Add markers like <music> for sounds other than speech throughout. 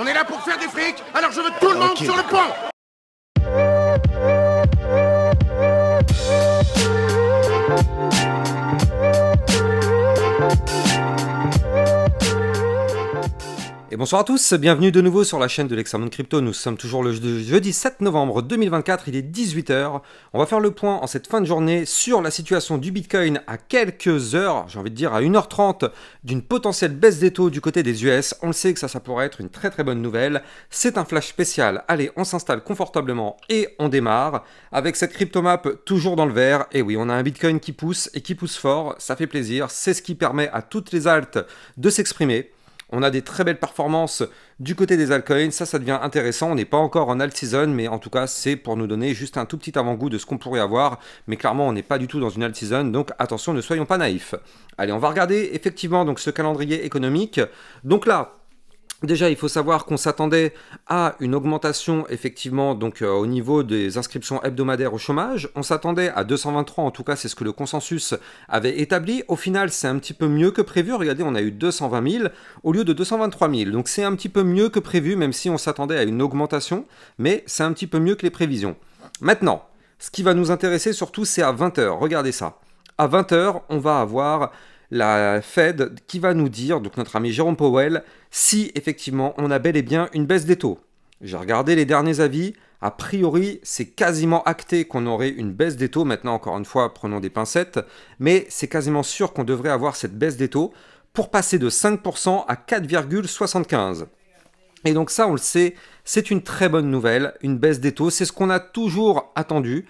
On est là pour faire des frics, alors je veux tout le monde sur le pont bonsoir à tous, bienvenue de nouveau sur la chaîne de l'Examen Crypto. Nous sommes toujours le jeudi 7 novembre 2024, il est 18h. On va faire le point en cette fin de journée sur la situation du Bitcoin à quelques heures, j'ai envie de dire à 1h30, d'une potentielle baisse des taux du côté des US. On le sait que ça, ça pourrait être une très très bonne nouvelle. C'est un flash spécial. Allez, on s'installe confortablement et on démarre avec cette crypto map toujours dans le vert. Et oui, on a un Bitcoin qui pousse et qui pousse fort, ça fait plaisir. C'est ce qui permet à toutes les altes de s'exprimer. On a des très belles performances du côté des altcoins, ça ça devient intéressant, on n'est pas encore en alt season, mais en tout cas c'est pour nous donner juste un tout petit avant-goût de ce qu'on pourrait avoir, mais clairement on n'est pas du tout dans une alt season, donc attention ne soyons pas naïfs. Allez, on va regarder effectivement donc ce calendrier économique. Donc là, Déjà, il faut savoir qu'on s'attendait à une augmentation, effectivement, donc euh, au niveau des inscriptions hebdomadaires au chômage. On s'attendait à 223, en tout cas, c'est ce que le consensus avait établi. Au final, c'est un petit peu mieux que prévu. Regardez, on a eu 220 000 au lieu de 223 000. Donc c'est un petit peu mieux que prévu, même si on s'attendait à une augmentation, mais c'est un petit peu mieux que les prévisions. Maintenant, ce qui va nous intéresser surtout, c'est à 20h. Regardez ça. À 20h, on va avoir la Fed qui va nous dire, donc notre ami Jérôme Powell, si effectivement on a bel et bien une baisse des taux. J'ai regardé les derniers avis, a priori c'est quasiment acté qu'on aurait une baisse des taux, maintenant encore une fois prenons des pincettes, mais c'est quasiment sûr qu'on devrait avoir cette baisse des taux pour passer de 5% à 4,75%. Et donc ça, on le sait, c'est une très bonne nouvelle, une baisse des taux, c'est ce qu'on a toujours attendu,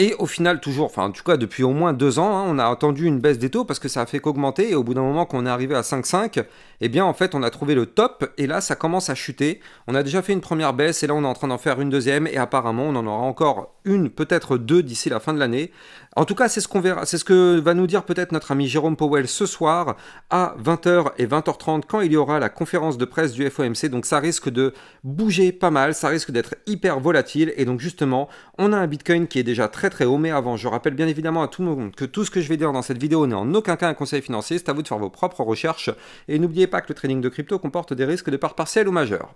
et au final, toujours, enfin en tout cas depuis au moins deux ans, hein, on a attendu une baisse des taux parce que ça a fait qu'augmenter. Et au bout d'un moment qu'on est arrivé à 5,5, eh bien en fait on a trouvé le top et là ça commence à chuter. On a déjà fait une première baisse et là on est en train d'en faire une deuxième et apparemment on en aura encore une, peut-être deux d'ici la fin de l'année. En tout cas, c'est ce qu'on verra, c'est ce que va nous dire peut-être notre ami Jérôme Powell ce soir à 20h et 20h30 quand il y aura la conférence de presse du FOMC. Donc ça risque de bouger pas mal, ça risque d'être hyper volatile. Et donc justement, on a un Bitcoin qui est déjà très très haut. Mais avant, je rappelle bien évidemment à tout le monde que tout ce que je vais dire dans cette vidéo n'est en aucun cas un conseil financier. C'est à vous de faire vos propres recherches. Et n'oubliez pas que le trading de crypto comporte des risques de part partielle ou majeure.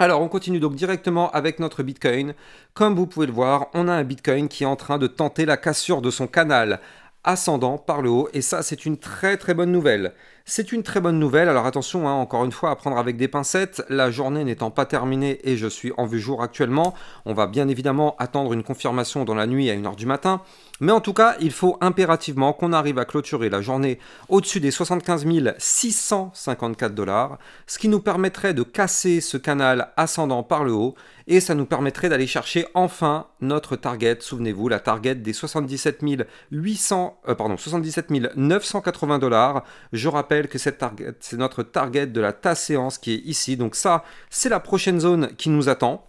Alors on continue donc directement avec notre Bitcoin. Comme vous pouvez le voir, on a un Bitcoin qui est en train de tenter la cassure de son canal ascendant par le haut et ça c'est une très très bonne nouvelle. C'est une très bonne nouvelle, alors attention, hein, encore une fois, à prendre avec des pincettes, la journée n'étant pas terminée et je suis en vue jour actuellement, on va bien évidemment attendre une confirmation dans la nuit à 1h du matin, mais en tout cas, il faut impérativement qu'on arrive à clôturer la journée au-dessus des 75 654 dollars, ce qui nous permettrait de casser ce canal ascendant par le haut et ça nous permettrait d'aller chercher enfin notre target, souvenez-vous, la target des 77 euh, pardon, 77 980 dollars, je rappelle que cette target, c'est notre target de la ta séance qui est ici. Donc ça, c'est la prochaine zone qui nous attend.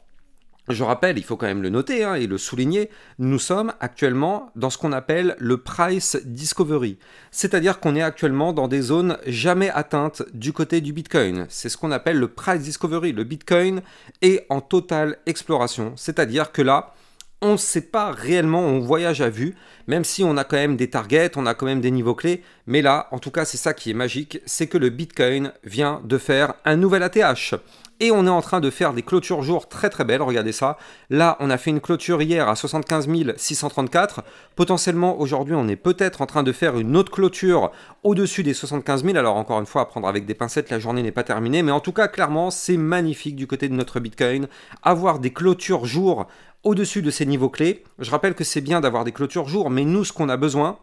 Je rappelle, il faut quand même le noter hein, et le souligner, nous sommes actuellement dans ce qu'on appelle le price discovery, c'est-à-dire qu'on est actuellement dans des zones jamais atteintes du côté du Bitcoin. C'est ce qu'on appelle le price discovery. Le Bitcoin est en totale exploration, c'est-à-dire que là, on ne sait pas réellement, on voyage à vue, même si on a quand même des targets, on a quand même des niveaux clés. Mais là, en tout cas, c'est ça qui est magique, c'est que le Bitcoin vient de faire un nouvel ATH. Et on est en train de faire des clôtures jour très très belles, regardez ça. Là, on a fait une clôture hier à 75 634. Potentiellement, aujourd'hui, on est peut-être en train de faire une autre clôture au-dessus des 75 000. Alors encore une fois, à prendre avec des pincettes, la journée n'est pas terminée. Mais en tout cas, clairement, c'est magnifique du côté de notre Bitcoin. Avoir des clôtures jour au-dessus de ces niveaux clés. Je rappelle que c'est bien d'avoir des clôtures jour, mais nous, ce qu'on a besoin,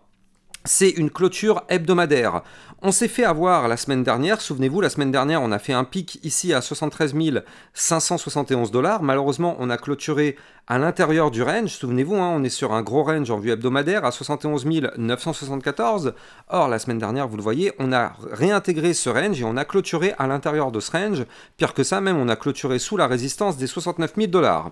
c'est une clôture hebdomadaire. On s'est fait avoir la semaine dernière, souvenez-vous, la semaine dernière on a fait un pic ici à 73 571 dollars, malheureusement on a clôturé à l'intérieur du range, souvenez-vous, hein, on est sur un gros range en vue hebdomadaire à 71 974, or la semaine dernière vous le voyez, on a réintégré ce range et on a clôturé à l'intérieur de ce range, pire que ça même on a clôturé sous la résistance des 69 000 dollars.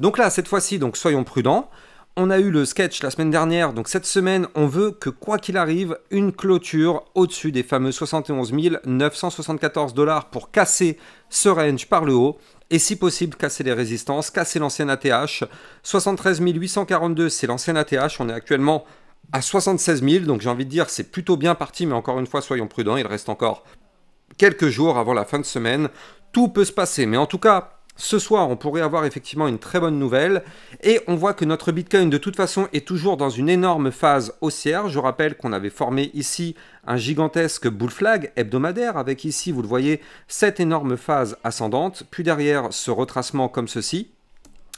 Donc là cette fois-ci, donc soyons prudents, on a eu le sketch la semaine dernière, donc cette semaine, on veut que quoi qu'il arrive, une clôture au-dessus des fameux 71 974 dollars pour casser ce range par le haut. Et si possible, casser les résistances, casser l'ancienne ATH. 73 842, c'est l'ancienne ATH. On est actuellement à 76 000, donc j'ai envie de dire c'est plutôt bien parti, mais encore une fois, soyons prudents, il reste encore quelques jours avant la fin de semaine. Tout peut se passer, mais en tout cas, ce soir, on pourrait avoir effectivement une très bonne nouvelle. Et on voit que notre Bitcoin, de toute façon, est toujours dans une énorme phase haussière. Je rappelle qu'on avait formé ici un gigantesque bull flag hebdomadaire avec ici, vous le voyez, cette énorme phase ascendante. Puis derrière, ce retracement comme ceci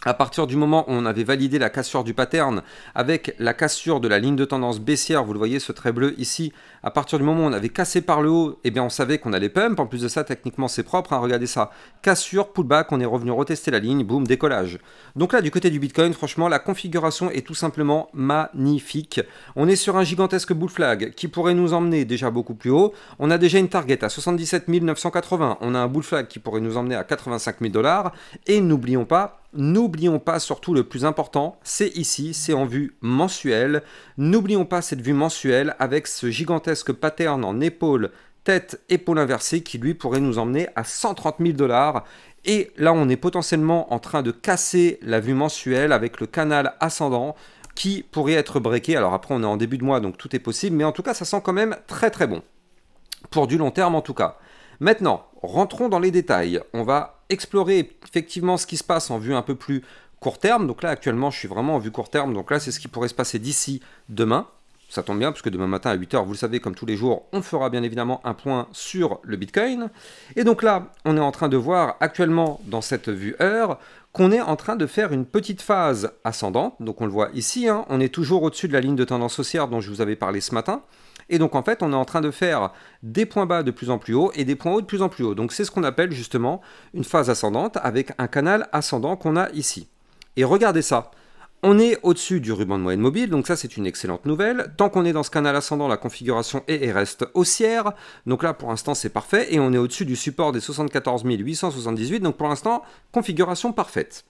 à partir du moment où on avait validé la cassure du pattern avec la cassure de la ligne de tendance baissière, vous le voyez ce trait bleu ici, à partir du moment où on avait cassé par le haut, eh bien on savait qu'on allait pump, en plus de ça techniquement c'est propre, hein. regardez ça, cassure, pullback, on est revenu retester la ligne, boum, décollage. Donc là du côté du Bitcoin, franchement la configuration est tout simplement magnifique. On est sur un gigantesque bull flag qui pourrait nous emmener déjà beaucoup plus haut, on a déjà une target à 77 980, on a un bull flag qui pourrait nous emmener à 85 000 dollars, et n'oublions pas N'oublions pas surtout le plus important, c'est ici, c'est en vue mensuelle. N'oublions pas cette vue mensuelle avec ce gigantesque pattern en épaule, tête, épaule inversée qui lui pourrait nous emmener à 130 000 dollars. Et là, on est potentiellement en train de casser la vue mensuelle avec le canal ascendant qui pourrait être breaké. Alors après, on est en début de mois, donc tout est possible, mais en tout cas, ça sent quand même très très bon. Pour du long terme en tout cas. Maintenant, rentrons dans les détails. On va explorer effectivement ce qui se passe en vue un peu plus court terme. Donc là, actuellement, je suis vraiment en vue court terme. Donc là, c'est ce qui pourrait se passer d'ici demain. Ça tombe bien, puisque demain matin à 8h, vous le savez, comme tous les jours, on fera bien évidemment un point sur le Bitcoin. Et donc là, on est en train de voir actuellement dans cette vue heure qu'on est en train de faire une petite phase ascendante. Donc on le voit ici, hein. on est toujours au-dessus de la ligne de tendance haussière dont je vous avais parlé ce matin. Et donc en fait, on est en train de faire des points bas de plus en plus haut et des points hauts de plus en plus haut. Donc c'est ce qu'on appelle justement une phase ascendante avec un canal ascendant qu'on a ici. Et regardez ça. On est au-dessus du ruban de moyenne mobile, donc ça c'est une excellente nouvelle. Tant qu'on est dans ce canal ascendant, la configuration est et reste haussière. Donc là pour l'instant c'est parfait et on est au-dessus du support des 74 878. Donc pour l'instant, configuration parfaite.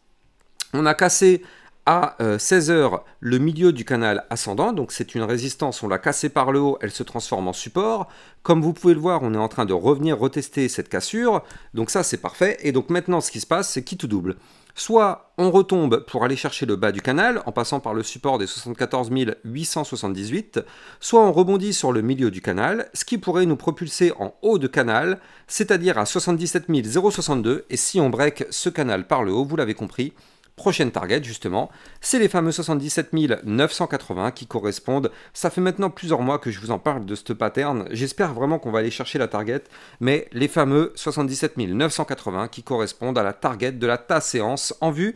On a cassé à 16h euh, le milieu du canal ascendant, donc c'est une résistance, on l'a cassée par le haut, elle se transforme en support. Comme vous pouvez le voir, on est en train de revenir retester cette cassure, donc ça c'est parfait. Et donc maintenant ce qui se passe, c'est qui tout double. Soit on retombe pour aller chercher le bas du canal en passant par le support des 74 878, soit on rebondit sur le milieu du canal, ce qui pourrait nous propulser en haut de canal, c'est-à-dire à 77 062, et si on break ce canal par le haut, vous l'avez compris, prochaine target justement, c'est les fameux 77 980 qui correspondent. Ça fait maintenant plusieurs mois que je vous en parle de ce pattern. J'espère vraiment qu'on va aller chercher la target, mais les fameux 77 980 qui correspondent à la target de la ta séance en vue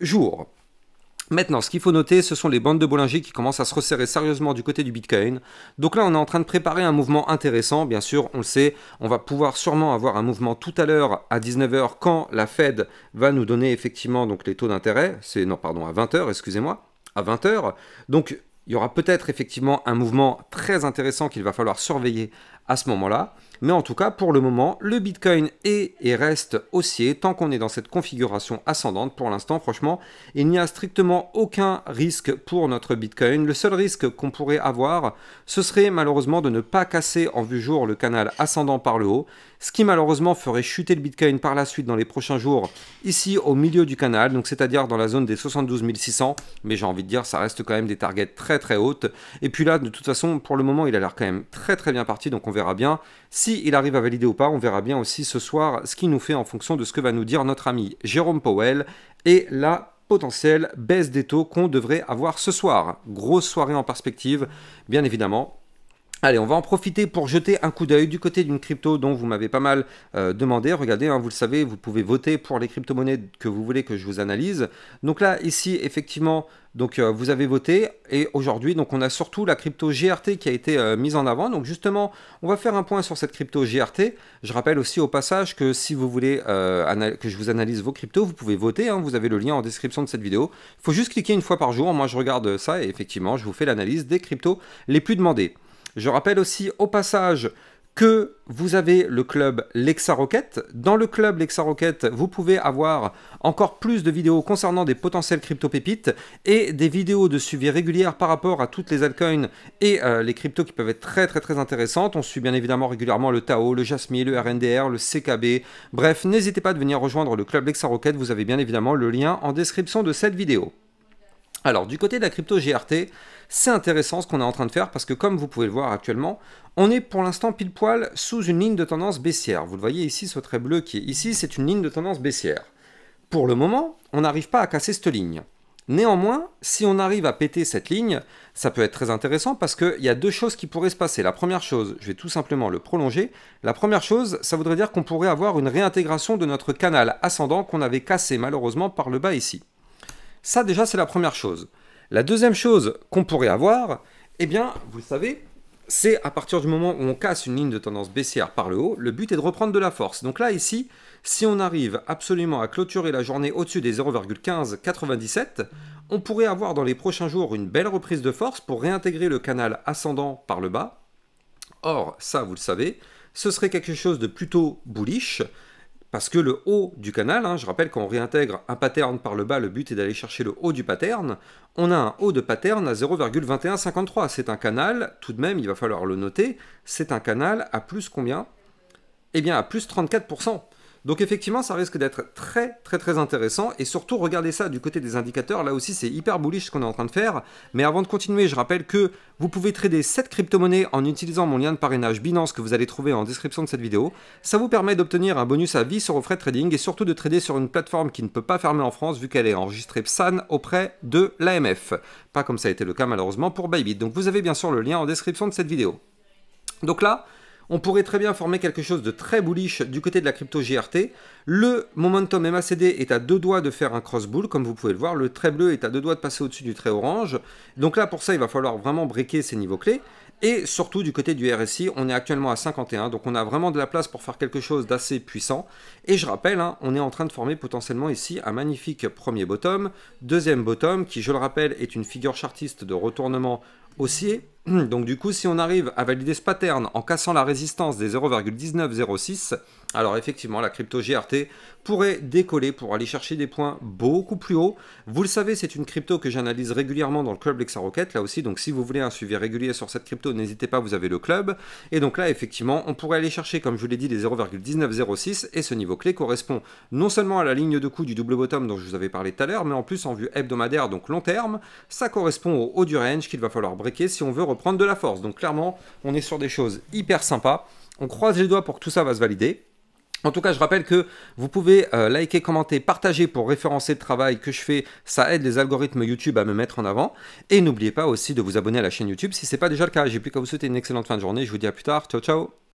jour. Maintenant, ce qu'il faut noter, ce sont les bandes de Bollinger qui commencent à se resserrer sérieusement du côté du Bitcoin. Donc là, on est en train de préparer un mouvement intéressant, bien sûr, on le sait, on va pouvoir sûrement avoir un mouvement tout à l'heure à 19h quand la Fed va nous donner effectivement donc les taux d'intérêt, c'est non pardon, à 20h, excusez-moi, à 20h. Donc il y aura peut-être effectivement un mouvement très intéressant qu'il va falloir surveiller à ce moment-là. Mais en tout cas, pour le moment, le Bitcoin est et reste haussier tant qu'on est dans cette configuration ascendante. Pour l'instant, franchement, il n'y a strictement aucun risque pour notre Bitcoin. Le seul risque qu'on pourrait avoir, ce serait malheureusement de ne pas casser en vue jour le canal ascendant par le haut, ce qui malheureusement ferait chuter le Bitcoin par la suite dans les prochains jours ici au milieu du canal, donc c'est-à-dire dans la zone des 72 600. Mais j'ai envie de dire, ça reste quand même des targets très très hautes. Et puis là, de toute façon, pour le moment, il a l'air quand même très très bien parti, donc on verra bien si s'il il arrive à valider ou pas, on verra bien aussi ce soir ce qu'il nous fait en fonction de ce que va nous dire notre ami Jérôme Powell et la potentielle baisse des taux qu'on devrait avoir ce soir. Grosse soirée en perspective, bien évidemment, Allez, on va en profiter pour jeter un coup d'œil du côté d'une crypto dont vous m'avez pas mal euh, demandé. Regardez, hein, vous le savez, vous pouvez voter pour les crypto-monnaies que vous voulez que je vous analyse. Donc là, ici, effectivement, donc euh, vous avez voté et aujourd'hui, donc on a surtout la crypto GRT qui a été euh, mise en avant. Donc justement, on va faire un point sur cette crypto GRT. Je rappelle aussi au passage que si vous voulez que je vous analyse vos cryptos, vous pouvez voter. Hein. vous avez le lien en description de cette vidéo. Il faut juste cliquer une fois par jour. Moi, je regarde ça et effectivement, je vous fais l'analyse des cryptos les plus demandés. Je rappelle aussi au passage que vous avez le club Lexa Rocket. Dans le club Lexa Rocket, vous pouvez avoir encore plus de vidéos concernant des potentiels crypto-pépites et des vidéos de suivi régulière par rapport à toutes les altcoins et euh, les cryptos qui peuvent être très très très intéressantes. On suit bien évidemment régulièrement le Tao, le Jasmine, le RNDR, le CKB. Bref, n'hésitez pas à venir rejoindre le club Lexa Rocket. Vous avez bien évidemment le lien en description de cette vidéo. Alors, du côté de la crypto GRT, c'est intéressant ce qu'on est en train de faire parce que comme vous pouvez le voir actuellement, on est pour l'instant pile poil sous une ligne de tendance baissière. Vous le voyez ici, ce trait bleu qui est ici, c'est une ligne de tendance baissière. Pour le moment, on n'arrive pas à casser cette ligne. Néanmoins, si on arrive à péter cette ligne, ça peut être très intéressant parce qu'il y a deux choses qui pourraient se passer. La première chose, je vais tout simplement le prolonger. La première chose, ça voudrait dire qu'on pourrait avoir une réintégration de notre canal ascendant qu'on avait cassé malheureusement par le bas ici. Ça déjà, c'est la première chose. La deuxième chose qu'on pourrait avoir, eh bien, vous le savez, c'est à partir du moment où on casse une ligne de tendance baissière par le haut, le but est de reprendre de la force. Donc là, ici, si on arrive absolument à clôturer la journée au-dessus des 0,1597, on pourrait avoir dans les prochains jours une belle reprise de force pour réintégrer le canal ascendant par le bas. Or, ça, vous le savez, ce serait quelque chose de plutôt bullish, parce que le haut du canal, hein, je rappelle qu'on réintègre un pattern par le bas, le but est d'aller chercher le haut du pattern, on a un haut de pattern à 0,2153. C'est un canal, tout de même, il va falloir le noter, c'est un canal à plus combien Eh bien à plus 34%. Donc effectivement, ça risque d'être très très très intéressant et surtout regardez ça du côté des indicateurs, là aussi c'est hyper bullish ce qu'on est en train de faire. Mais avant de continuer, je rappelle que vous pouvez trader cette crypto-monnaie en utilisant mon lien de parrainage Binance que vous allez trouver en description de cette vidéo. Ça vous permet d'obtenir un bonus à vie sur vos frais trading et surtout de trader sur une plateforme qui ne peut pas fermer en France vu qu'elle est enregistrée PSAN auprès de l'AMF. Pas comme ça a été le cas malheureusement pour Bybit. Donc vous avez bien sûr le lien en description de cette vidéo. Donc là, on pourrait très bien former quelque chose de très bullish du côté de la crypto JRT. Le momentum MACD est à deux doigts de faire un cross bull, comme vous pouvez le voir. Le trait bleu est à deux doigts de passer au-dessus du trait orange. Donc là, pour ça, il va falloir vraiment briquer ces niveaux clés. Et surtout, du côté du RSI, on est actuellement à 51, donc on a vraiment de la place pour faire quelque chose d'assez puissant. Et je rappelle, hein, on est en train de former potentiellement ici un magnifique premier bottom, deuxième bottom, qui, je le rappelle, est une figure chartiste de retournement aussi, <clears throat> Donc du coup, si on arrive à valider ce pattern en cassant la résistance des 0,1906, alors effectivement, la crypto GRT pourrait décoller pour aller chercher des points beaucoup plus haut Vous le savez, c'est une crypto que j'analyse régulièrement dans le club Lexa là aussi. Donc si vous voulez un suivi régulier sur cette crypto, n'hésitez pas, vous avez le club. Et donc là, effectivement, on pourrait aller chercher, comme je vous l'ai dit, les 0,1906. Et ce niveau clé correspond non seulement à la ligne de coût du double bottom dont je vous avais parlé tout à l'heure, mais en plus en vue hebdomadaire, donc long terme, ça correspond au haut du range qu'il va falloir briser si on veut reprendre de la force. Donc clairement, on est sur des choses hyper sympas. On croise les doigts pour que tout ça va se valider. En tout cas, je rappelle que vous pouvez euh, liker, commenter, partager pour référencer le travail que je fais. Ça aide les algorithmes YouTube à me mettre en avant. Et n'oubliez pas aussi de vous abonner à la chaîne YouTube si ce n'est pas déjà le cas. J'ai plus qu'à vous souhaiter une excellente fin de journée. Je vous dis à plus tard. Ciao, ciao